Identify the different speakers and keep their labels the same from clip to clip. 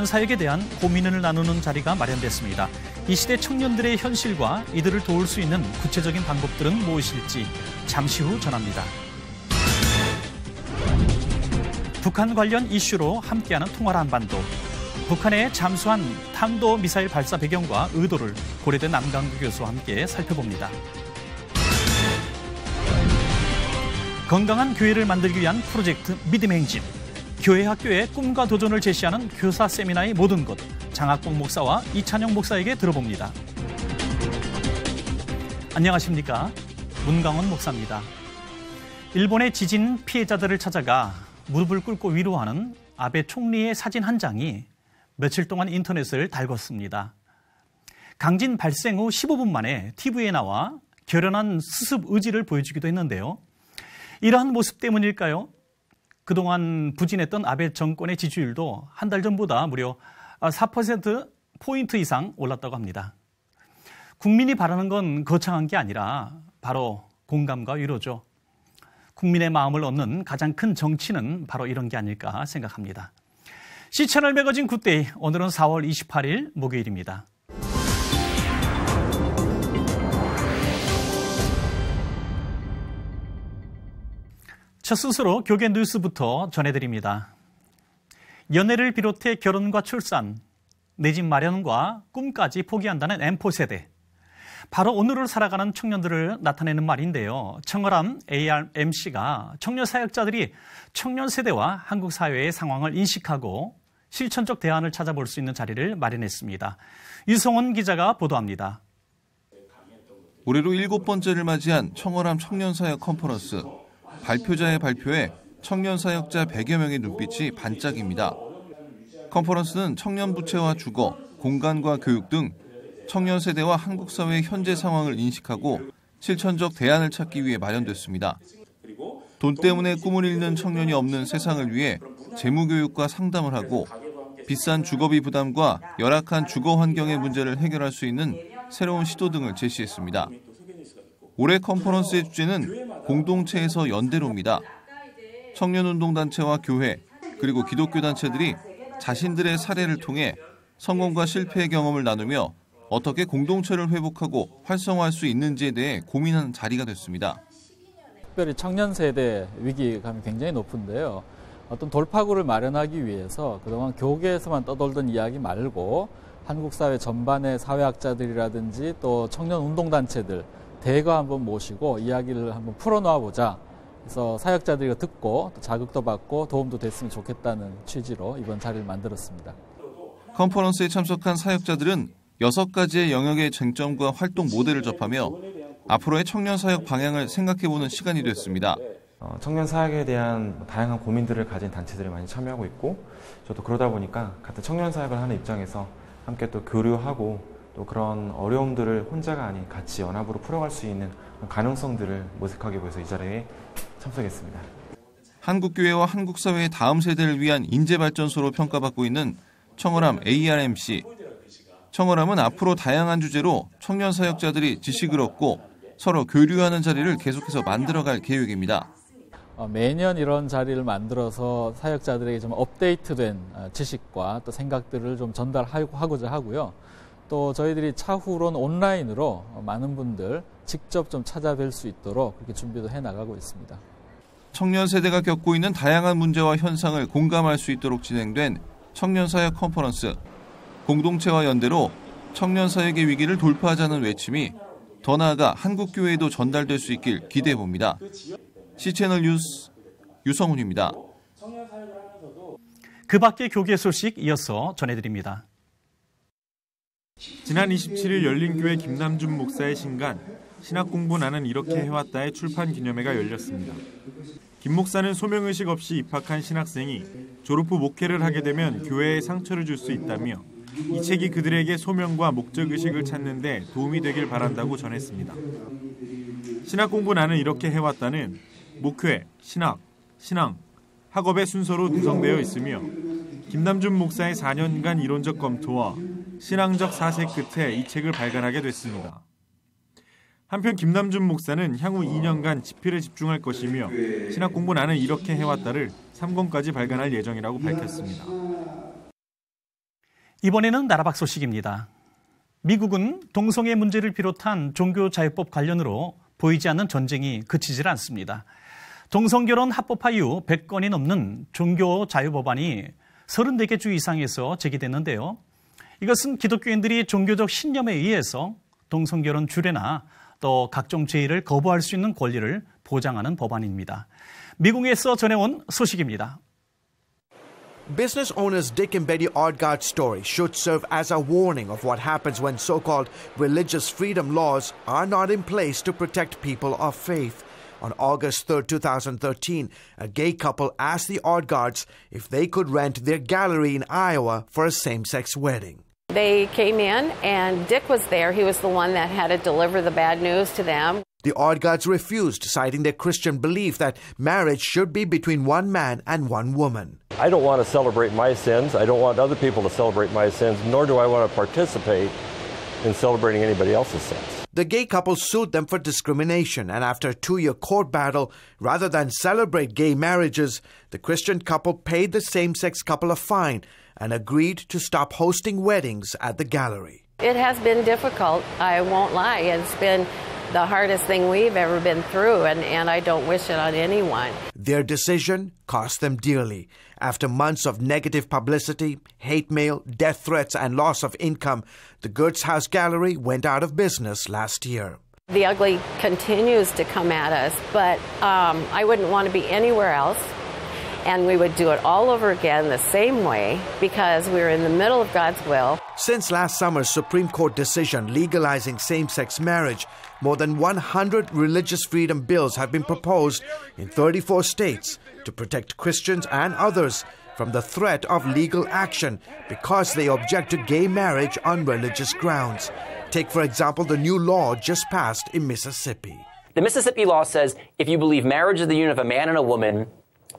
Speaker 1: 청년 사역에 대한 고민을 나누는 자리가 마련됐습니다. 이 시대 청년들의 현실과 이들을 도울 수 있는 구체적인 방법들은 무엇일지 잠시 후 전합니다. 북한 관련 이슈로 함께하는 통화를 한반도. 북한의 잠수한 탄도 미사일 발사 배경과 의도를 고려대 남강규 교수와 함께 살펴봅니다. 건강한 교회를 만들기 위한 프로젝트 믿음 행진. 교회 학교의 꿈과 도전을 제시하는 교사 세미나의 모든 것 장학봉 목사와 이찬영 목사에게 들어봅니다. 안녕하십니까? 문강원 목사입니다. 일본의 지진 피해자들을 찾아가 무릎을 꿇고 위로하는 아베 총리의 사진 한 장이 며칠 동안 인터넷을 달궜습니다. 강진 발생 후 15분 만에 TV에 나와 결연한 수습 의지를 보여주기도 했는데요. 이러한 모습 때문일까요? 그동안 부진했던 아베 정권의 지지율도 한 달 전보다 무려 4%포인트 아, 이상 올랐다고 합니다. 국민이 바라는 건 거창한 게 아니라 바로 공감과 위로죠. 국민의 마음을 얻는 가장 큰 정치는 바로 이런 게 아닐까 생각합니다. 시채널 매거진 굿데이 오늘은 4월 28일 목요일입니다. 첫 스스로 교계 뉴스부터 전해드립니다. 연애를 비롯해 결혼과 출산, 내 집 마련과 꿈까지 포기한다는 M4 세대. 바로 오늘을 살아가는 청년들을 나타내는 말인데요. 청월람 ARMC가 청년 사역자들이 청년 세대와 한국 사회의 상황을 인식하고 실천적 대안을 찾아볼 수 있는 자리를 마련했습니다.
Speaker 2: 유성원 기자가 보도합니다. 올해로 일곱 번째를 맞이한 청월람 청년사역 컨퍼런스. 발표자의 발표에 청년 사역자 100여 명의 눈빛이 반짝입니다. 컨퍼런스는 청년 부채와 주거, 공간과 교육 등 청년 세대와 한국 사회의 현재 상황을 인식하고 실천적 대안을 찾기 위해 마련됐습니다. 돈 때문에 꿈을 잃는 청년이 없는 세상을 위해 재무교육과 상담을 하고 비싼 주거비 부담과 열악한 주거 환경의 문제를 해결할 수 있는 새로운 시도 등을 제시했습니다. 올해 컨퍼런스의 주제는 공동체에서 연대로입니다. 청년운동단체와 교회 그리고 기독교단체들이 자신들의 사례를 통해 성공과 실패의 경험을 나누며 어떻게 공동체를 회복하고 활성화할 수 있는지에 대해 고민하는 자리가 됐습니다.
Speaker 1: 특별히 청년 세대 위기감이 굉장히 높은데요. 어떤 돌파구를 마련하기 위해서 그동안 교계에서만 떠돌던 이야기 말고 한국 사회 전반의 사회학자들이라든지 또 청년 운동단체들 대거 한번 모시고 이야기를 한번 풀어놓아 보자. 그래서 사역자들이 듣고 또 자극도 받고 도움도 됐으면 좋겠다는 취지로 이번 자리를 만들었습니다.
Speaker 2: 컨퍼런스에 참석한 사역자들은 여섯 가지의 영역의 쟁점과 활동 모델을 접하며 앞으로의 청년 사역 방향을 생각해보는 시간이 됐습니다. 어, 청년 사역에 대한 다양한 고민들을 가진 단체들이 많이 참여하고 있고 저도 그러다 보니까 같은 청년 사역을 하는 입장에서 함께 또 교류하고 또 그런 어려움들을 혼자가 아닌 같이 연합으로 풀어갈 수 있는 가능성들을 모색하기 위해서 이 자리에 참석했습니다. 한국교회와 한국사회의 다음 세대를 위한 인재발전소로 평가받고 있는 청어람 ARMC. 청어람은 앞으로 다양한 주제로 청년 사역자들이 지식을 얻고 서로 교류하는 자리를 계속해서 만들어갈 계획입니다. 어, 매년 이런 자리를 만들어서
Speaker 1: 사역자들에게 좀 업데이트된 어, 지식과 또 생각들을 좀 전달하고자 하고요. 또 저희들이 차후론 온라인으로 많은 분들 직접 좀 찾아뵐 수 있도록 그렇게 준비도 해 나가고 있습니다.
Speaker 2: 청년 세대가 겪고 있는 다양한 문제와 현상을 공감할 수 있도록 진행된 청년 사회 컨퍼런스 공동체와 연대로 청년 사회계 위기를 돌파하자는 외침이 더 나아가 한국 교회에도 전달될 수 있길 기대해 봅니다. 시채널 뉴스 유성훈입니다. 그 밖의 교계 소식 이어서 전해드립니다.
Speaker 3: 지난 27일 열린
Speaker 1: 교회 김남준 목사의 신간 신학 공부 나는 이렇게 해왔다의 출판 기념회가 열렸습니다. 김 목사는 소명의식 없이 입학한 신학생이 졸업 후 목회를 하게 되면 교회에 상처를 줄 수 있다며 이 책이 그들에게 소명과 목적의식을 찾는 데 도움이 되길 바란다고 전했습니다. 신학 공부 나는 이렇게 해왔다는 목회, 신학, 신앙, 학업의 순서로 구성되어 있으며 김남준 목사의 4년간 이론적 검토와 신앙적 사색 끝에 이 책을 발간하게 됐습니다. 한편 김남준 목사는 향후 2년간 집필에 집중할 것이며 신학 공부 나는 이렇게 해왔다를 3권까지 발간할 예정이라고 밝혔습니다. 이번에는 나라박 소식입니다. 미국은 동성애 문제를 비롯한 종교 자유법 관련으로 보이지 않는 전쟁이 그치질 않습니다. 동성결혼 합법화 이후 100건이 넘는 종교 자유법안이 34개 주 이상에서 제기됐는데요. 이것은 기독교인들이 종교적 신념에 의해서 동성결혼 규례나 또 각종 죄의를 거부할 수 있는 권리를 보장하는 법안입니다. 미국에서 전해온 소식입니다.
Speaker 4: Business owners Dick and Betty Ardgard's story should serve as a warning of what happens when so called religious freedom laws are not in place to protect people of faith. On August 3, 2013, a gay couple asked the Ardgards if they could rent their gallery in Iowa for a same sex wedding. They came in, and Dick was there. He was the one that had to deliver the bad news to them. The Odd Gods refused, citing their Christian belief that marriage should be between one man and one woman. I don't want to celebrate my sins. I don't want other people to celebrate my sins, nor do I want to participate in celebrating anybody else's sins. The gay couple sued them for discrimination, and after a two year court battle, rather than celebrate gay marriages, the Christian couple paid the same sex couple a fine and agreed to stop hosting weddings at the gallery. It has been difficult, I won't lie. It's been the hardest thing we've ever been through, and, and I don't wish it on anyone. Their decision cost them dearly. After months of negative publicity, hate mail, death threats, and loss of income, the Gertz House Gallery went out of business last year. The ugly continues to come at us, but um, I wouldn't want to be anywhere else. And we would do it all over again the same way because we were in the middle of God's will. Since last summer's Supreme Court decision legalizing same sex marriage, more than 100 religious freedom bills have been proposed in 34 states to protect Christians and others from the threat of legal action because they object to gay marriage on religious grounds. Take, for example, the new law just passed in Mississippi. The
Speaker 5: Mississippi law says if you believe marriage is the union of a man and a woman,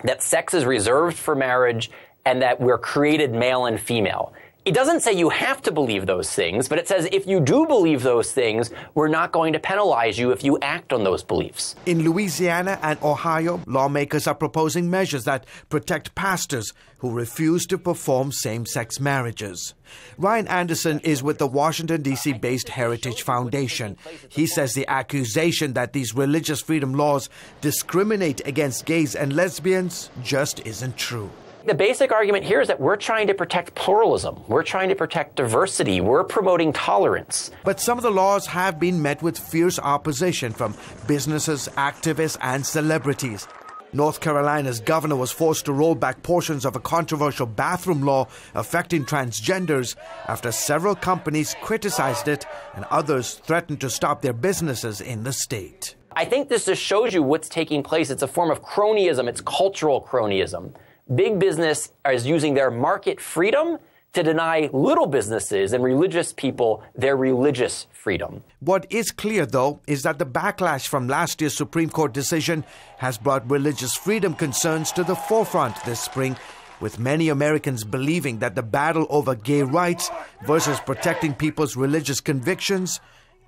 Speaker 5: that sex is reserved for marriage and that we're created male and female it doesn't say you have to believe those things, but it says if you do believe those things, we're not going to penalize you if you act on those
Speaker 4: beliefs. In Louisiana and Ohio, lawmakers are proposing measures that protect pastors who refuse to perform same sex marriages. Ryan Anderson is with the Washington, D.C. based Heritage Foundation. He says the accusation that these religious freedom laws discriminate against gays and lesbians just isn't true.
Speaker 5: The basic argument here is that we're trying to protect pluralism. We're trying to protect diversity. We're
Speaker 4: promoting tolerance. But some of the laws have been met with fierce opposition from businesses, activists, and celebrities. North Carolina's governor was forced to roll back portions of a controversial bathroom law affecting transgenders after several companies criticized it and others threatened to stop their businesses in the state. I
Speaker 5: think this just shows you what's taking place. It's a form of cronyism, it's cultural cronyism big business is using their market freedom to deny little businesses and religious people their religious freedom.
Speaker 4: What is clear, though, is that the backlash from last year's Supreme Court decision has brought religious freedom concerns to the forefront this spring, with many Americans believing that the battle over gay rights versus protecting people's religious convictions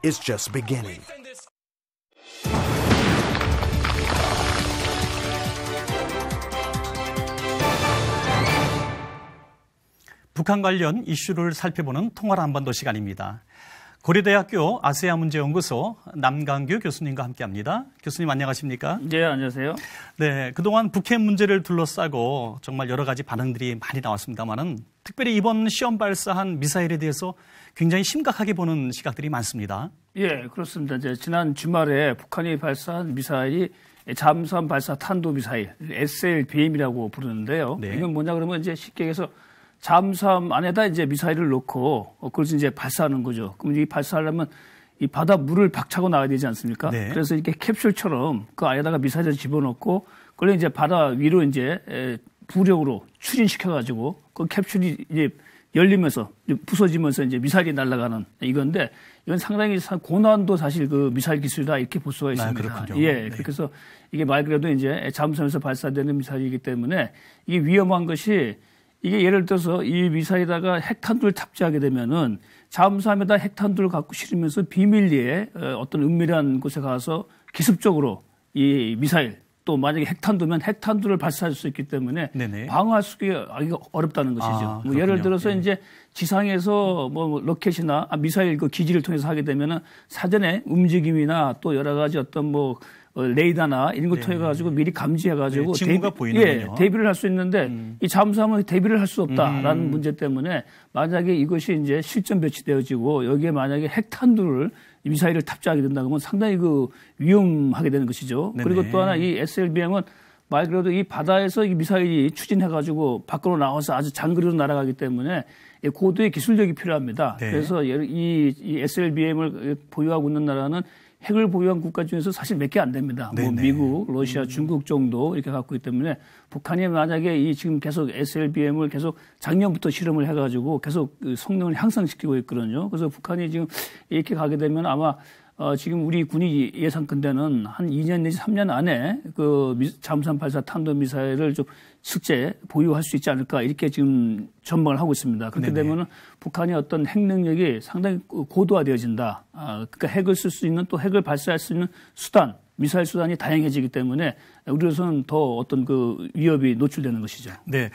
Speaker 4: is just beginning.
Speaker 1: 북한 관련 이슈를 살펴보는 통화를한 번 더 시간입니다. 고려대학교 아세아 문제 연구소 남강규 교수님과 함께합니다. 교수님 안녕하십니까? 네, 안녕하세요. 네, 그동안 북핵 문제를 둘러싸고 정말 여러 가지 반응들이 많이 나왔습니다만은 특별히 이번 시험 발사한 미사일에 대해서 굉장히 심각하게 보는 시각들이 많습니다.
Speaker 6: 예, 그렇습니다. 이제 지난 주말에 북한이 발사한 미사일이 잠수함 발사 탄도 미사일 SLBM이라고 부르는데요. 네. 이건 뭐냐 그러면 이제 쉽게 해서 잠수함 안에다 이제 미사일을 놓고 어, 그것을 이제 발사하는 거죠. 그럼 이 발사하려면 이 바다 물을 박차고 나와야 되지 않습니까? 네. 그래서 이렇게 캡슐처럼 그 안에다가 미사일을 집어넣고 그걸 이제 바다 위로 이제 부력으로 추진시켜 가지고 그 캡슐이 이제 열리면서 부서지면서 이제 미사일이 날아가는 이건데 이건 상당히 고난도 사실 그 미사일 기술이다 이렇게 볼 수가 아, 있습니다. 아, 예, 네. 그래서 이게 말 그대로 이제 잠수함에서 발사되는 미사일이기 때문에 이게 위험한 것이 이게 예를 들어서 이 미사일에다가 핵탄두를 탑재하게 되면은 잠수함에다 핵탄두를 갖고 실으면서 비밀리에 어, 어떤 은밀한 곳에 가서 기습적으로 이 미사일 또 만약에 핵탄두면 핵탄두를 발사할 수 있기 때문에 네네. 방어하기 할 어렵다는 것이죠. 아, 뭐 예를 들어서 네. 이제 지상에서 뭐, 뭐 로켓이나 아, 미사일 그 기지를 통해서 하게 되면은 사전에 움직임이나 또 여러 가지 어떤 뭐 어, 레이더나 이런 걸 네. 통해 가지고 미리 감지해 가지고 네, 친구가 보이는 예, 대비를 할 수 있는데 음. 이 잠수함은 대비를 할 수 없다라는 음. 문제 때문에 만약에 이것이 이제 실전 배치되어지고 여기에 만약에 핵탄두를 미사일을 탑재하게 된다 그러면 상당히 그 위험하게 되는 것이죠. 네네. 그리고 또 하나 이 SLBM은 말 그대로 이 바다에서 이 미사일이 추진해 가지고 밖으로 나와서 아주 장거리로 날아가기 때문에 고도의 기술력이 필요합니다. 네. 그래서 이, 이 SLBM을 보유하고 있는 나라는 핵을 보유한 국가 중에서 사실 몇 개 안 됩니다. 뭐 미국, 러시아, 음. 중국 정도 이렇게 갖고 있기 때문에 북한이 만약에 이 지금 계속 SLBM을 계속 작년부터 실험을 해가지고 계속 그 성능을 향상시키고 있거든요. 그래서 북한이 지금 이렇게 가게 되면 아마 어, 지금 우리 군이 예상근대는한 2년 내지 3년 안에 그 잠수함 발사 탄도 미사일을 좀 숙제 보유할 수 있지 않을까 이렇게 지금 전망을 하고 있습니다. 그렇게 네네. 되면은 북한의 어떤 핵 능력이 상당히 고도화되어진다. 아, 그러니까 핵을 쓸 수 있는 또 핵을 발사할 수 있는 수단 미사일 수단이 다양해지기 때문에 우리로서는 더 어떤 그 위협이 노출되는 것이죠. 네.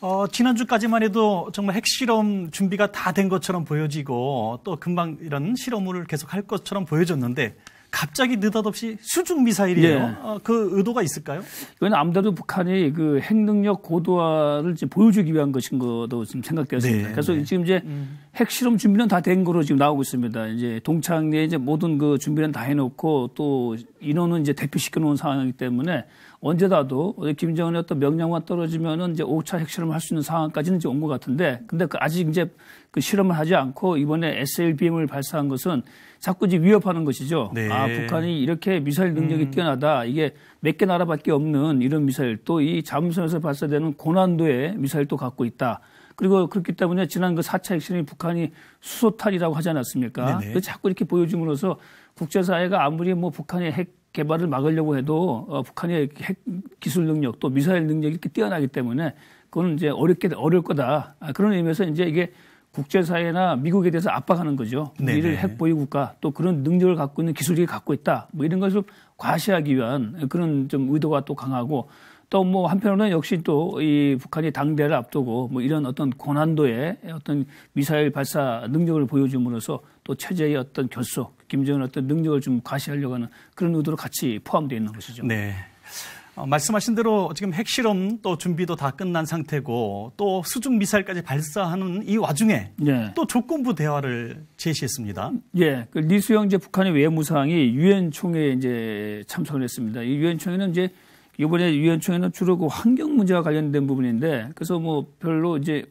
Speaker 1: 어, 지난주까지만 해도 정말 핵실험 준비가 다 된 것처럼 보여지고 또 금방 이런 실험을 계속 할 것처럼 보여졌는데 갑자기 느닷없이 수중
Speaker 6: 미사일이에요. 네. 아, 그 의도가 있을까요? 이건 아무래도 북한이 그 핵능력 고도화를 이제 보여주기 위한 것인 거도 지금 생각되었습니다. 네, 그래서 네. 지금 이제 음. 핵실험 준비는 다 된 거로 지금 나오고 있습니다. 이제 동창리에 이제 모든 그 준비는 다 해놓고 또 인원은 이제 대피시켜 놓은 상황이기 때문에 언제라도 김정은의 어떤 명령만 떨어지면은 이제 5차 핵실험을 할 수 있는 상황까지는 이제 온 것 같은데 근데 그 아직 이제 그 실험을 하지 않고 이번에 SLBM을 발사한 것은 자꾸 이제 위협하는 것이죠. 네. 아, 북한이 이렇게 미사일 능력이 음. 뛰어나다. 이게 몇 개 나라밖에 없는 이런 미사일 또 이 잠수선에서 발사되는 고난도의 미사일도 갖고 있다. 그리고 그렇기 때문에 지난 그 4차 핵실험이 북한이 수소탈이라고 하지 않았습니까? 자꾸 이렇게 보여줌으로써 국제사회가 아무리 뭐 북한의 핵 개발을 막으려고 해도 어, 북한의 핵 기술 능력 또 미사일 능력이 이렇게 뛰어나기 때문에 그건 이제 어렵게 어려울 거다. 아, 그런 의미에서 이제 이게 국제사회나 미국에 대해서 압박하는 거죠. 네 미를 핵보유 국가 또 그런 능력을 갖고 있는 기술이 갖고 있다. 뭐 이런 것을 과시하기 위한 그런 좀 의도가 또 강하고 또 뭐 한편으로는 역시 또 이 북한이 당대를 앞두고 뭐 이런 어떤 고난도의 어떤 미사일 발사 능력을 보여줌으로써 또 체제의 어떤 결속 김정은 어떤 능력을 좀 과시하려고 하는 그런 의도로 같이 포함되어 있는 것이죠. 네. 어, 말씀하신 대로 지금 핵실험 또 준비도 다 끝난
Speaker 1: 상태고 또 수중 미사일까지 발사하는 이 와중에 예. 또 조건부 대화를 제시했습니다.
Speaker 6: 예, 그 리수영 제 북한의 외무상이 유엔 총회에 이제 참석을 했습니다. 이 유엔 총회는 이제 이번에 유엔 총회는 주로 그 환경 문제와 관련된 부분인데 그래서 뭐 별로 이제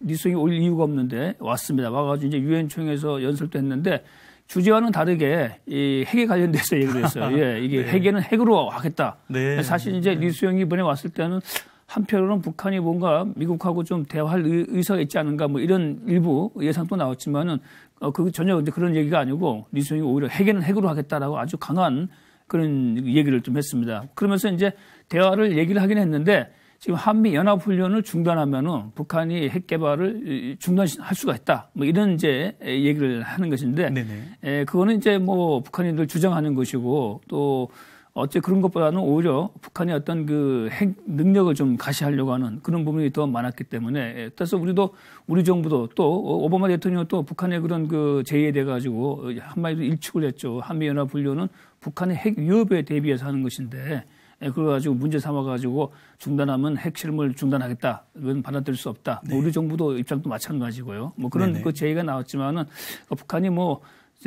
Speaker 6: 리수영이 올 이유가 없는데 왔습니다. 와가지고 이제 유엔 총회에서 연설도 했는데 주제와는 다르게 이 핵에 관련돼서 얘기를 했어요. 네. 예, 이게 네. 핵에는 핵으로 하겠다. 네. 사실 이제 네. 리수영이 이번에 왔을 때는 한편으로는 북한이 뭔가 미국하고 좀 대화할 의사가 있지 않은가 뭐 이런 일부 예상도 나왔지만은 어, 그 전혀 그런 얘기가 아니고 리수영이 오히려 핵에는 핵으로 하겠다라고 아주 강한 그런 얘기를 좀 했습니다. 그러면서 이제 대화를 얘기를 하긴 했는데 지금 한미 연합 훈련을 중단하면은 북한이 핵 개발을 중단할 수가 있다. 뭐 이런 이제 얘기를 하는 것인데, 네네. 에, 예, 그거는 이제 뭐북한인들 주장하는 것이고 또 어째 그런 것보다는 오히려 북한이 어떤 그 핵 능력을 좀 가시하려고 하는 그런 부분이 더 많았기 때문에 따라서 예, 우리도 우리 정부도 또 오바마 대통령도 북한의 그런 그 제의에 대해 가지고 한마디로 일축을 했죠. 한미 연합 훈련은 북한의 핵 위협에 대비해서 하는 것인데 예, 그래가지고 문제 삼아가지고 중단하면 핵실험을 중단하겠다. 이건 받아들일 수 없다. 뭐 네. 뭐 우리 정부도 입장도 마찬가지고요. 뭐 그런 네네. 그 제의가 나왔지만은 북한이 뭐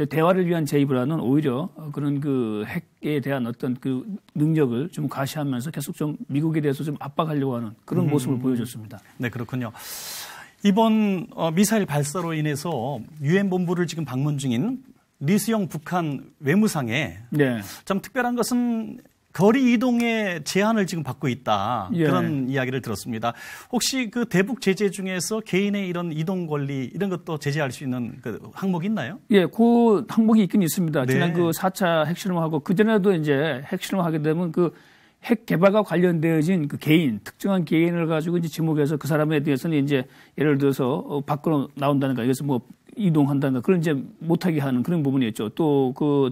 Speaker 6: 대화를 위한 제의보다는 오히려 그런 그 핵에 대한 어떤 그 능력을 좀 과시하면서 계속 좀 미국에 대해서 좀 압박하려고 하는 그런 음. 모습을 보여줬습니다. 네, 그렇군요. 이번 어, 미사일 발사로 인해서 유엔 본부를
Speaker 1: 지금 방문 중인 리스영 북한 외무상에 네. 참 특별한 것은 거리 이동의 제한을 지금 받고 있다 예. 그런 이야기를 들었습니다. 혹시 그 대북 제재 중에서 개인의 이런 이동 권리 이런 것도 제재할 수 있는 그 항목이 있나요?
Speaker 6: 예, 그 항목이 있긴 있습니다. 네. 지난 그 4차 핵실험하고 그 전에도 이제 핵실험하게 되면 그 핵 개발과 관련되어진 그 개인, 특정한 개인을 가지고 이제 지목해서 그 사람에 대해서는 이제 예를 들어서 어, 밖으로 나온다는가, 여기서뭐 이동한다는가, 그런 이제 못하게 하는 그런 부분이었죠. 또 그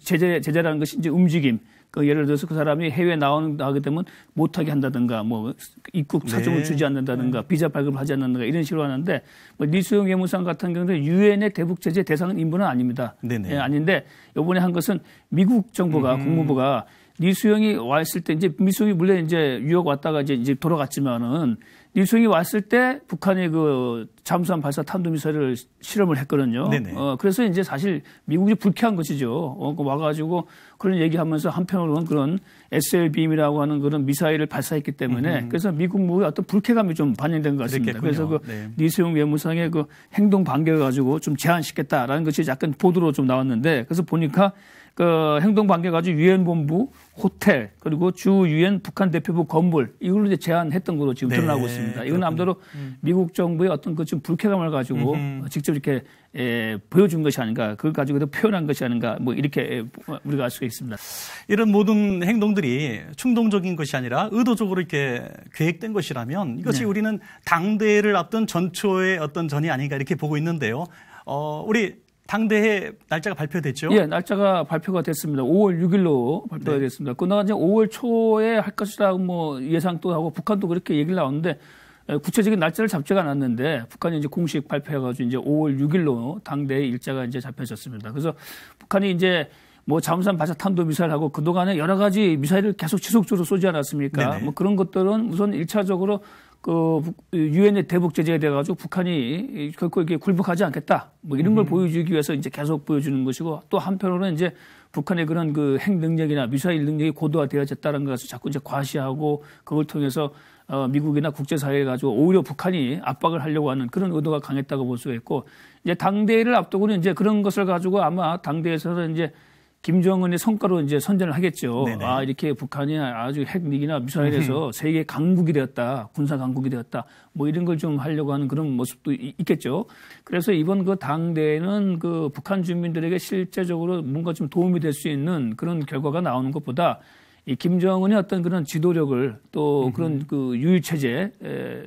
Speaker 6: 제재, 제재라는 것이 이제 움직임, 그 예를 들어서 그 사람이 해외 나오게 온다 되면 못하게 한다든가 뭐 입국 사정을 네. 주지 않는다든가 네. 비자 발급을 하지 않는다든가 이런 식으로 하는데 뭐 리수용 외무상 같은 경우는 유엔의 대북 제재 대상 인물은 아닙니다. 네네. 예, 아닌데 요번에한 것은 미국 정부가 음. 국무부가 리수용이 와 있을 때 이제 미수용이 물론 이제 유학 왔다가 이제, 이제 돌아갔지만은 일성이 왔을 때 북한이 그 잠수함 발사 탄도미사일을 실험을 했거든요. 네네. 어, 그래서 이제 사실 미국이 불쾌한 것이죠. 어, 그 와가지고 그런 얘기하면서 한편으로는 그런 SLBM이라고 하는 그런 미사일을 발사했기 때문에 음 그래서 미국 무의 어떤 불쾌감이 좀 반영된 것 같습니다. 그랬겠군요. 그래서 그 네. 니수용 외무상의 그 행동 반격을 가지고 좀 제한시켰다라는 것이 약간 보도로 좀 나왔는데 그래서 보니까 그 행동 관계가지 고 유엔 본부 호텔 그리고 주 유엔 북한 대표부 건물 이걸로 이제 제한했던 거로 지금 네, 드러나고 있습니다. 이건 아무래도 음. 미국 정부의 어떤 그좀 불쾌감을 가지고 음흠. 직접 이렇게 예, 보여준 것이 아닌가, 그걸 가지고도 표현한 것이 아닌가, 뭐 이렇게 예, 우리가 알 수가 있습니다. 이런
Speaker 1: 모든 행동들이 충동적인 것이 아니라 의도적으로 이렇게 계획된 것이라면 이것이 네. 우리는 당대를 앞둔 전초의 어떤 전이 아닌가 이렇게 보고 있는데요. 어, 우리
Speaker 6: 당대회 날짜가 발표됐죠? 예, 날짜가 발표가 됐습니다. 5월 6일로 발표가 네. 됐습니다. 그나마 이제 5월 초에 할 것이라고 뭐 예상도 하고 북한도 그렇게 얘기를 나왔는데 예, 구체적인 날짜를 잡지가 않았는데 북한이 이제 공식 발표해가지고 이제 5월 6일로 당대회 일자가 이제 잡혀졌습니다. 그래서 북한이 이제 뭐 잠수함 발사 탄도 미사일하고 그동안에 여러 가지 미사일을 계속 지속적으로 쏘지 않았습니까? 네네. 뭐 그런 것들은 우선 1차적으로 그 유엔의 대북 제재에 대해 가지고 북한이 결코 이렇게 굴복하지 않겠다 뭐 이런 걸 음. 보여주기 위해서 이제 계속 보여주는 것이고 또 한편으로는 이제 북한의 그런 그 핵 능력이나 미사일 능력이 고도화되어졌다는 것을 자꾸 이제 과시하고 그걸 통해서 어, 미국이나 국제사회에 가지고 오히려 북한이 압박을 하려고 하는 그런 의도가 강했다고 볼 수가 있고 이제 당대회를 앞두고는 이제 그런 것을 가지고 아마 당대에서는 이제 김정은의 성과로 이제 선전을 하겠죠. 네네. 아 이렇게 북한이 아주 핵미기나 미사일에서 음. 세계 강국이 되었다, 군사 강국이 되었다, 뭐 이런 걸 좀 하려고 하는 그런 모습도 이, 있겠죠. 그래서 이번 그 당대회는 그 북한 주민들에게 실제적으로 뭔가 좀 도움이 될 수 있는 그런 결과가 나오는 것보다 이 김정은의 어떤 그런 지도력을 또 그런 그 유일 체제,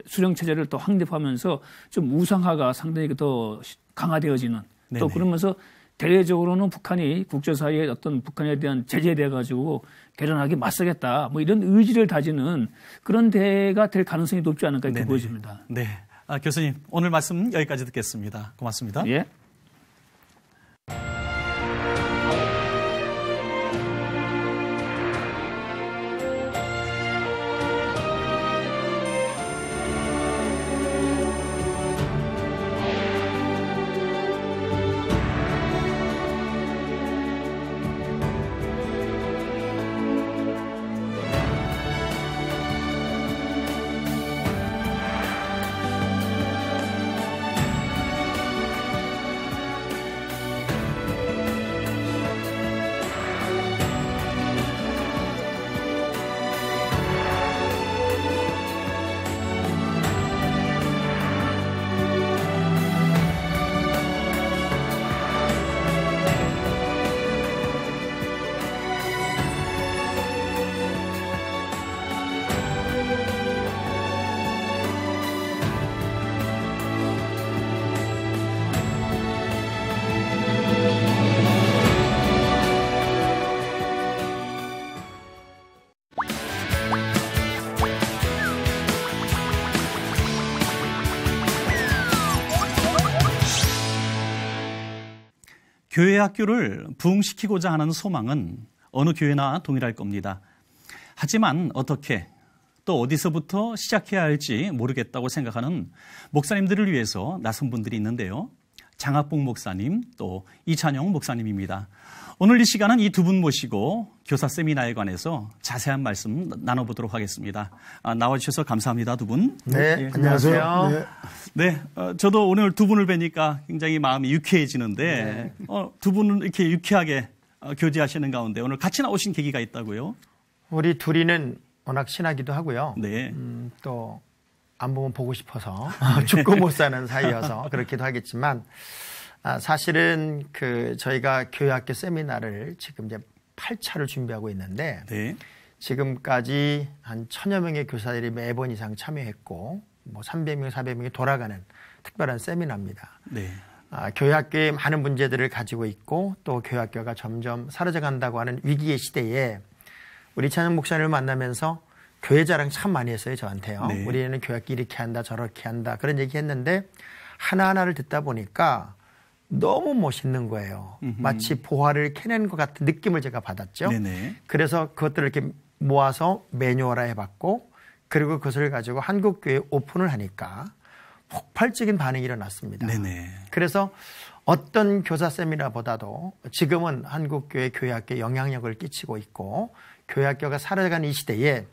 Speaker 6: 수령 체제를 또 확립하면서 좀 우상화가 상당히 그 더 강화되어지는 네네. 또 그러면서 대외적으로는 북한이 국제사회의 어떤 북한에 대한 제재에 대해 가지고 개련하게 맞서겠다 뭐 이런 의지를 다지는 그런 대회가 될 가능성이 높지 않을까 이렇게 네네. 보여집니다.
Speaker 1: 네. 아, 교수님 오늘 말씀 여기까지 듣겠습니다. 고맙습니다. 예. 교회 학교를 부흥시키고자 하는 소망은 어느 교회나 동일할 겁니다. 하지만 어떻게 또 어디서부터 시작해야 할지 모르겠다고 생각하는 목사님들을 위해서 나선 분들이 있는데요. 장학봉 목사님 또 이찬영 목사님입니다. 오늘 이 시간은 이 두 분 모시고 교사 세미나에 관해서 자세한 말씀 나눠보도록 하겠습니다. 아, 나와주셔서 감사합니다, 두 분. 네, 네. 안녕하세요. 네. 네, 어, 저도 오늘 두 분을 뵈니까 굉장히 마음이 유쾌해지는데 네. 어, 두 분은 이렇게 유쾌하게 어, 교제하시는 가운데 오늘 같이 나오신 계기가 있다고요?
Speaker 5: 우리 둘이는 워낙 친하기도 하고요. 네. 음, 또안 보면 보고 싶어서 네. 죽고 못 사는 사이여서 그렇기도 하겠지만 아, 사실은 그 저희가 교회학교 세미나를 지금 이제 8차를 준비하고 있는데 네. 지금까지 한 천여 명의 교사들이 매번 이상 참여했고 뭐 300명, 400명이 돌아가는 특별한 세미나입니다. 네. 아, 교회학교의 많은 문제들을 가지고 있고 또 교회학교가 점점 사라져간다고 하는 위기의 시대에 우리 찬영 목사님을 만나면서 교회 자랑 참 많이 했어요 저한테요. 네. 우리는 교회학교 이렇게 한다 저렇게 한다 그런 얘기했는데 하나하나를 듣다 보니까 너무 멋있는 거예요. 음흠. 마치 보화를 캐낸 것 같은 느낌을 제가 받았죠. 네네. 그래서 그것들을 이렇게 모아서 매뉴얼화 해봤고 그리고 그것을 가지고 한국교회 오픈을 하니까 폭발적인 반응이 일어났습니다. 네네. 그래서 어떤 교사 세이라보다도 지금은 한국교회 교회학교에 영향력을 끼치고 있고 교회학교가 살아가는 이 시대에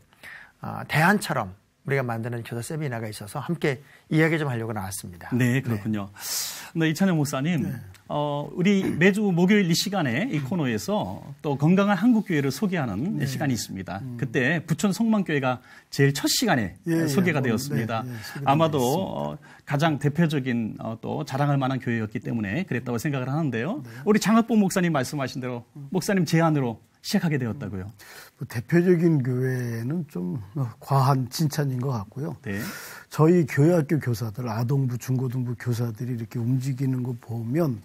Speaker 5: 아, 대안처럼 우리가 만드는 교사 세미나가 있어서 함께 이야기 좀 하려고 나왔습니다.
Speaker 1: 네, 그렇군요. 네,
Speaker 5: 네 이찬영 목사님. 네.
Speaker 1: 어, 우리 매주 목요일 이 시간에 이 음. 코너에서 또 건강한 한국교회를 소개하는 네. 시간이 있습니다. 음. 그때 부천 성만교회가 제일 첫 시간에 예, 예. 소개가 예, 되었습니다. 네,
Speaker 6: 예, 아마도 어,
Speaker 1: 가장 대표적인 어, 또 자랑할 만한 교회였기 때문에 그랬다고 생각을 하는데요. 네. 우리 장학봉 목사님 말씀하신 대로 음. 목사님 제안으로 시작하게 되었다고요.
Speaker 3: 뭐 대표적인 교회는 좀 과한 칭찬인 것 같고요. 네. 저희 교회 학교 교사들, 아동부, 중고등부 교사들이 이렇게 움직이는 거 보면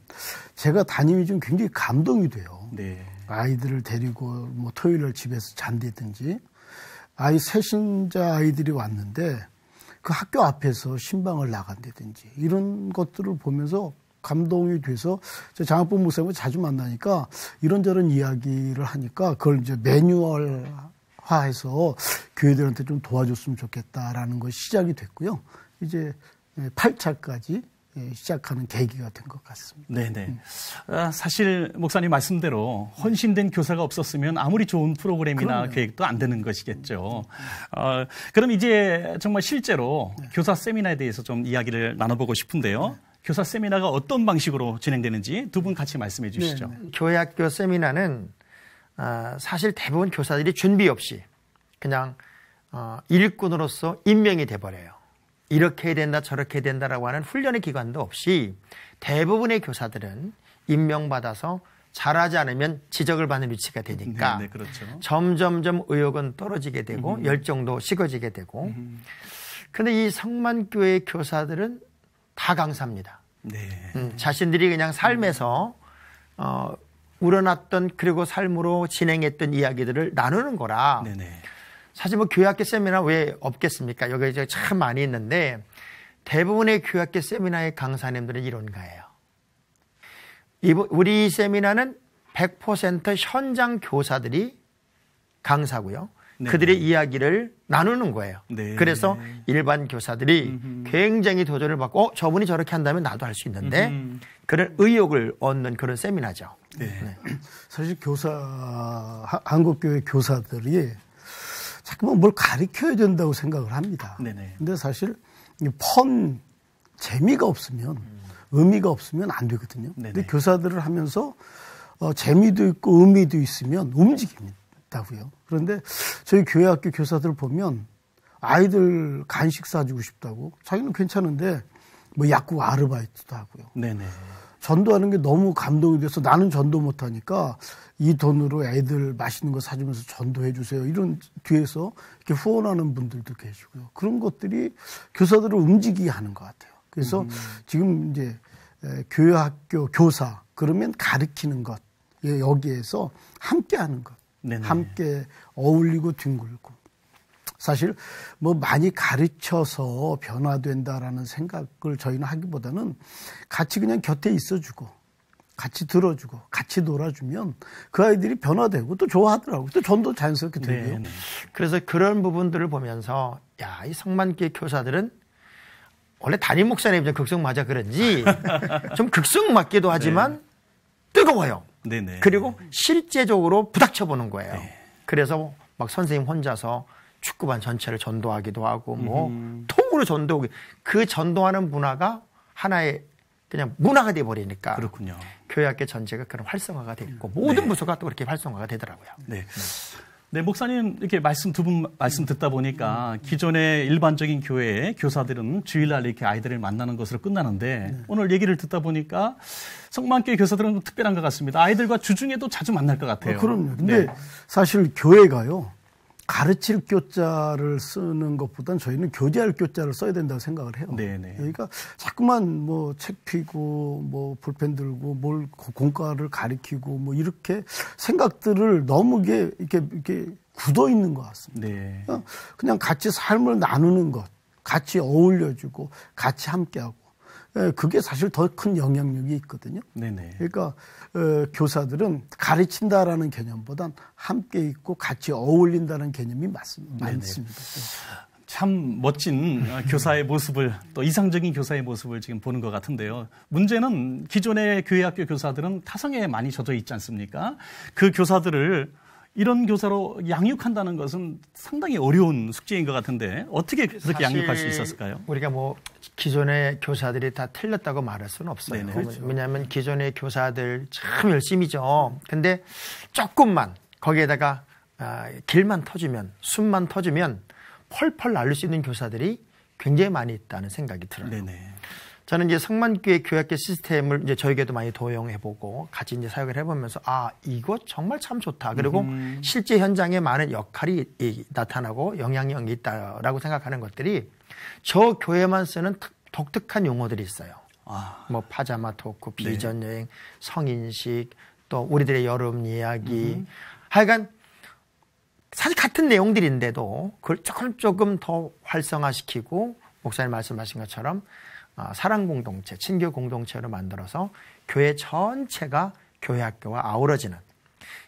Speaker 3: 제가 담임이 좀 굉장히 감동이 돼요. 네. 아이들을 데리고 뭐 토요일 날 집에서 잔다든지 아이 새신자 아이들이 왔는데 그 학교 앞에서 신방을 나간다든지 이런 것들을 보면서 감동이 돼서 장학본 목사님을 자주 만나니까 이런저런 이야기를 하니까 그걸 이제 매뉴얼화해서 교회들한테 좀 도와줬으면 좋겠다라는 것이 시작이 됐고요. 이제 8차까지 예, 예, 시작하는 계기가 된 것 같습니다. 네네. 음.
Speaker 1: 아, 사실 목사님 말씀대로 헌신된 교사가 없었으면 아무리 좋은 프로그램이나 그럼요. 계획도 안 되는 것이겠죠. 어, 그럼 이제 정말 실제로 네. 교사 세미나에 대해서 좀 이야기를 나눠보고 싶은데요. 네. 교사 세미나가 어떤 방식으로 진행되는지
Speaker 5: 두 분 같이 말씀해 주시죠. 네. 네. 교회학교 세미나는 아, 사실 대부분 교사들이 준비 없이 그냥 어, 일꾼으로서 임명이 돼버려요. 이렇게 해야 된다 저렇게 해야 된다라고 하는 훈련의 기간도 없이 대부분의 교사들은 임명받아서 잘하지 않으면 지적을 받는 위치가 되니까 네, 네, 그렇죠. 점점점 의욕은 떨어지게 되고 음 열정도 식어지게 되고 그런데 이성만교의 교사들은 다 강사입니다. 네. 음, 자신들이 그냥 삶에서 어, 우러났던 그리고 삶으로 진행했던 이야기들을 나누는 거라. 네네. 사실 뭐 교회학교 세미나 왜 없겠습니까? 여기 이제 참 많이 있는데 대부분의 교회학교 세미나의 강사님들은 이런가예요 우리 세미나는 100% 현장 교사들이 강사고요. 네. 그들의 이야기를 나누는 거예요. 네. 그래서 일반 교사들이 음흠. 굉장히 도전을 받고 어, 저분이 저렇게 한다면 나도 할 수 있는데 음흠. 그런 의욕을 얻는 그런 세미나죠.
Speaker 3: 네. 네. 사실 교사 한국 교회 교사들이 자꾸뭘 뭐 가르쳐야 된다고 생각을 합니다. 네네. 근데 사실 펀 재미가 없으면 음. 의미가 없으면 안 되거든요. 네네. 근데 교사들을 하면서 어, 재미도 있고 의미도 있으면 움직입니다고요. 그런데 저희 교회 학교 교사들 보면 아이들 간식 사주고 싶다고 자기는 괜찮은데 뭐 약국 아르바이트도 하고요. 네네. 전도하는 게 너무 감동이 돼서 나는 전도 못하니까 이 돈으로 애들 맛있는 거 사주면서 전도해 주세요. 이런 뒤에서 이렇게 후원하는 분들도 계시고요. 그런 것들이 교사들을 움직이게 하는 것 같아요. 그래서 음. 지금 이제 교회 학교 교사 그러면 가르키는 것 예, 여기에서 함께 하는 것 네네. 함께 어울리고 뒹굴고 사실 뭐 많이 가르쳐서 변화된다라는 생각을 저희는 하기보다는 같이 그냥 곁에 있어주고 같이 들어주고 같이 놀아주면 그 아이들이 변화되고 또 좋아하더라고요. 또 전도 자연스럽게 네, 되고요. 네네.
Speaker 5: 그래서 그런 부분들을 보면서 야, 이 성만기 교사들은 원래 담임 목사님 좀 극성 맞아 그런지 좀 극성 맞기도 하지만 네. 뜨거워요. 네네. 그리고 실제적으로 부닥쳐 보는 거예요. 네. 그래서 막 선생님 혼자서 축구반 전체를 전도하기도 하고 뭐 음. 통으로 전도하기 그 전도하는 문화가 하나의 그냥 문화가 돼 버리니까 그렇군요. 교회학계 전체가 그런 활성화가 됐고 음. 모든 네. 부서가 또 그렇게 활성화가 되더라고요.
Speaker 4: 네. 네.
Speaker 1: 네, 목사님 이렇게 말씀 두 분 말씀 듣다 보니까 기존의 일반적인 교회의 교사들은 주일날 이렇게 아이들을 만나는 것으로 끝나는데 네. 오늘 얘기를 듣다 보니까 성만교회 교사들은 특별한 것 같습니다. 아이들과 주중에도 자주 만날 것 같아요. 아, 그럼요.
Speaker 3: 네. 근데 네. 사실 교회가요. 가르칠 교자를 쓰는 것보단 저희는 교제할 교자를 써야 된다고 생각을 해요. 네네. 네. 그러니까 자꾸만 뭐 책 피고 뭐 볼펜 들고 뭘 공과를 가리키고 뭐 이렇게 생각들을 너무 게 이렇게 이렇게 굳어 있는 것 같습니다. 네. 그냥 같이 삶을 나누는 것, 같이 어울려주고 같이 함께하고 그게 사실 더 큰 영향력이 있거든요. 네네. 그러니까 교사들은 가르친다라는 개념보단 함께 있고 같이 어울린다는 개념이 많습니다. 네.
Speaker 1: 참 멋진 교사의 모습을 또 이상적인 교사의 모습을 지금 보는 것 같은데요. 문제는 기존의 교회 학교 교사들은 타성에 많이 젖어 있지 않습니까? 그 교사들을 이런 교사로
Speaker 5: 양육한다는 것은 상당히 어려운 숙제인 것 같은데 어떻게 그렇게 양육할 수 있었을까요? 우리가 뭐 기존의 교사들이 다 틀렸다고 말할 수는 없어요. 뭐 그렇죠. 왜냐하면 기존의 교사들 참 열심이죠. 근데 조금만 거기에다가 아, 길만 터지면 숨만 터지면 펄펄 날릴 수 있는 교사들이 굉장히 많이 있다는 생각이 들어요. 네네. 저는 이제 성만교의 교약계 시스템을 이제 저에게도 많이 도용해보고 같이 이제 사역을 해보면서 아 이거 정말 참 좋다. 그리고 음. 실제 현장에 많은 역할이 나타나고 영향력이 있다라고 생각하는 것들이 저 교회만 쓰는 독특한 용어들이 있어요. 아. 뭐 파자마 토크, 네. 비전 여행, 성인식, 또 우리들의 여름 이야기. 음. 하여간 사실 같은 내용들인데도 그걸 조금 조금 더 활성화시키고 목사님 말씀하신 것처럼 아, 사랑 공동체, 친교 공동체로 만들어서 교회 전체가 교회 학교와 아우러지는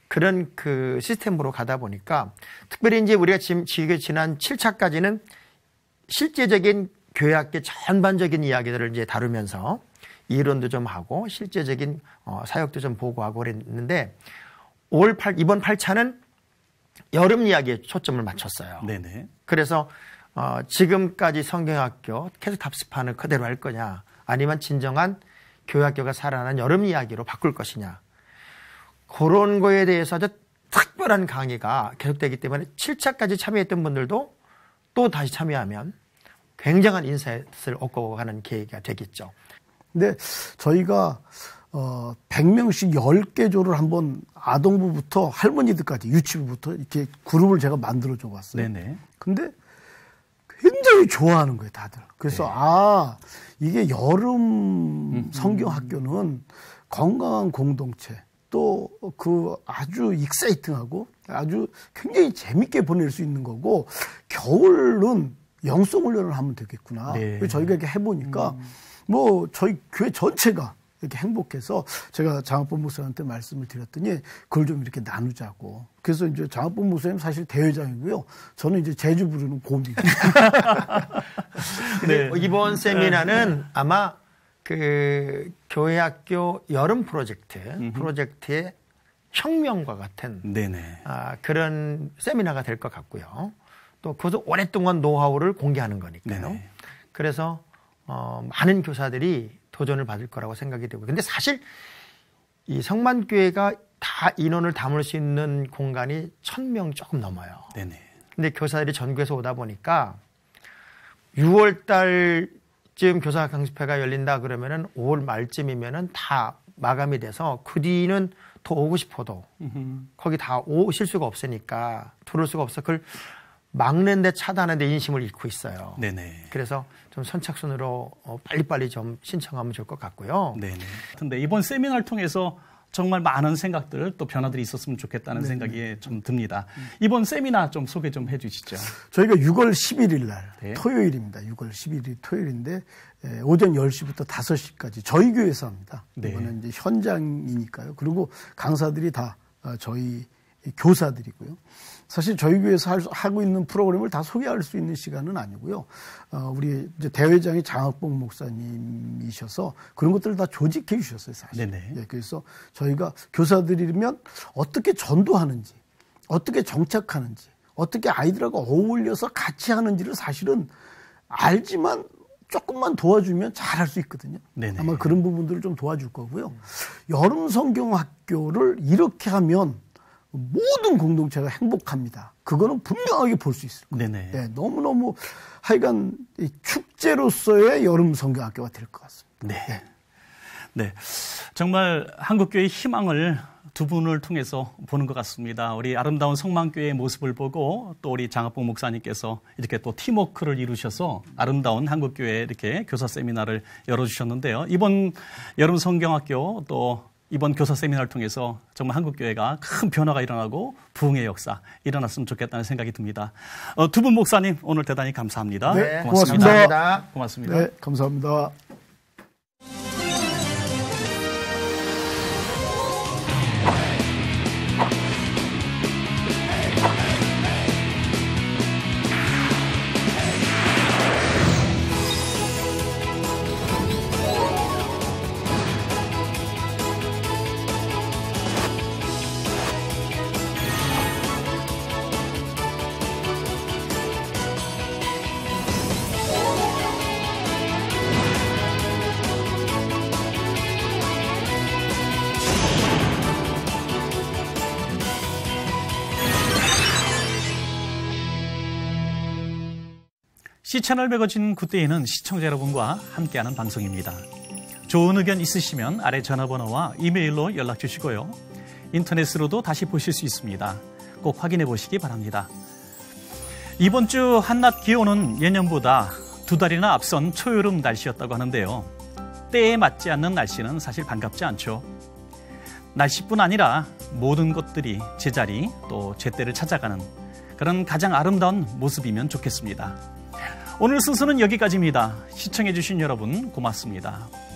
Speaker 5: 그런 그 시스템으로 가다 보니까 특별히 이제 우리가 지금 지난 7차까지는 실제적인 교회 학교 전반적인 이야기들을 이제 다루면서 이론도 좀 하고 실제적인 어, 사역도 좀 보고하고 그랬는데 올 8, 이번 8차는 여름 이야기에 초점을 맞췄어요. 네네. 그래서 어, 지금까지 성경학교 계속 답습하는 그대로 할 거냐 아니면 진정한 교회학교가 살아나는 여름 이야기로 바꿀 것이냐 그런 거에 대해서 아주 특별한 강의가 계속되기 때문에 7차까지 참여했던 분들도 또 다시 참여하면 굉장한 인사를 얻고 가는 계기가 되겠죠.
Speaker 3: 근데 저희가 어 100명씩 10개 조를 한번 아동부부터 할머니들까지 유치부부터 이렇게 그룹을 제가 만들어 줘 봤어요. 네네. 근데 굉장히 좋아하는 거예요, 다들. 그래서 네. 아 이게 여름 성경학교는 건강한 공동체 또 그 아주 익사이팅하고 아주 굉장히 재밌게 보낼 수 있는 거고 겨울은 영성 훈련을 하면 되겠구나. 네. 저희가 이렇게 해보니까 음. 뭐 저희 교회 전체가 이렇게 행복해서 제가 장학본 목사한테 말씀을 드렸더니 그걸 좀 이렇게 나누자고. 그래서 이제 장학본 목사님 사실 대회장이고요. 저는 이제 제주 부르는 고비. 네. 어,
Speaker 5: 이번 세미나는 아마 그 교회학교 여름 프로젝트 음흠. 프로젝트의 혁명과 같은 네네. 아, 그런 세미나가 될 것 같고요. 또 그것도 오랫동안 노하우를 공개하는 거니까요. 네네. 그래서 어, 많은 교사들이 도전을 받을 거라고 생각이 되고. 근데 사실 이 성만교회가 다 인원을 담을 수 있는 공간이 천 명 조금 넘어요. 네네. 근데 교사들이 전교에서 오다 보니까 6월 달쯤 교사 강습회가 열린다 그러면은 5월 말쯤이면은 다 마감이 돼서 그 뒤는 더 오고 싶어도 거기 다 오실 수가 없으니까 들어올 수가 없어. 그걸 막는데 차단하는데 인심을 잃고 있어요. 네네. 그래서 좀 선착순으로 어, 빨리빨리 좀 신청하면 좋을 것 같고요. 네네. 근데 이번 세미나를
Speaker 1: 통해서 정말 많은 생각들 또 변화들이 있었으면 좋겠다는 네네. 생각이 좀 듭니다. 이번 세미나 좀 소개 좀 해주시죠.
Speaker 3: 저희가 6월 11일 날 네. 토요일입니다. 6월 11일 토요일인데 예, 오전 10시부터 5시까지 저희 교회에서 합니다. 네. 이거는 이제 현장이니까요. 그리고 강사들이 다 어, 저희 교사들이고요. 사실 저희 교회에서 하고 있는 프로그램을 다 소개할 수 있는 시간은 아니고요. 어, 우리 대회장이 장학봉 목사님이셔서 그런 것들을 다 조직해 주셨어요, 사실. 네네. 예, 그래서 저희가 교사들이면 어떻게 전도하는지, 어떻게 정착하는지, 어떻게 아이들하고 어울려서 같이 하는지를 사실은 알지만 조금만 도와주면 잘 할 수 있거든요. 네네. 아마 그런 부분들을 좀 도와줄 거고요. 여름 성경학교를 이렇게 하면 모든 공동체가 행복합니다. 그거는 분명하게 볼 수 있을 거예요. 네네. 네, 너무너무 하여간 축제로서의 여름 성경학교가 될 것 같습니다. 네. 네.
Speaker 1: 네. 정말 한국교회의 희망을 두 분을 통해서 보는 것 같습니다. 우리 아름다운 성만교회의 모습을 보고 또 우리 장학봉 목사님께서 이렇게 또 팀워크를 이루셔서 아름다운 한국교회 이렇게 교사 세미나를 열어주셨는데요. 이번 여름 성경학교 또 이번 교사 세미나를 통해서 정말 한국 교회가 큰 변화가 일어나고 부흥의 역사 일어났으면 좋겠다는 생각이 듭니다. 어, 두분 목사님 오늘 대단히 감사합니다. 네, 고맙습니다. 고맙습니다.
Speaker 3: 고맙습니다. 네, 감사합니다.
Speaker 1: 시채널 배거진 그때에는 시청자 여러분과 함께하는 방송입니다. 좋은 의견 있으시면 아래 전화번호와 이메일로 연락 주시고요. 인터넷으로도 다시 보실 수 있습니다. 꼭 확인해 보시기 바랍니다. 이번 주 한낮 기온은 예년보다 두 달이나 앞선 초여름 날씨였다고 하는데요. 때에 맞지 않는 날씨는 사실 반갑지 않죠. 날씨뿐 아니라 모든 것들이 제자리 또 제때를 찾아가는 그런 가장 아름다운 모습이면 좋겠습니다. 오늘 순서는 여기까지입니다. 시청해주신 여러분 고맙습니다.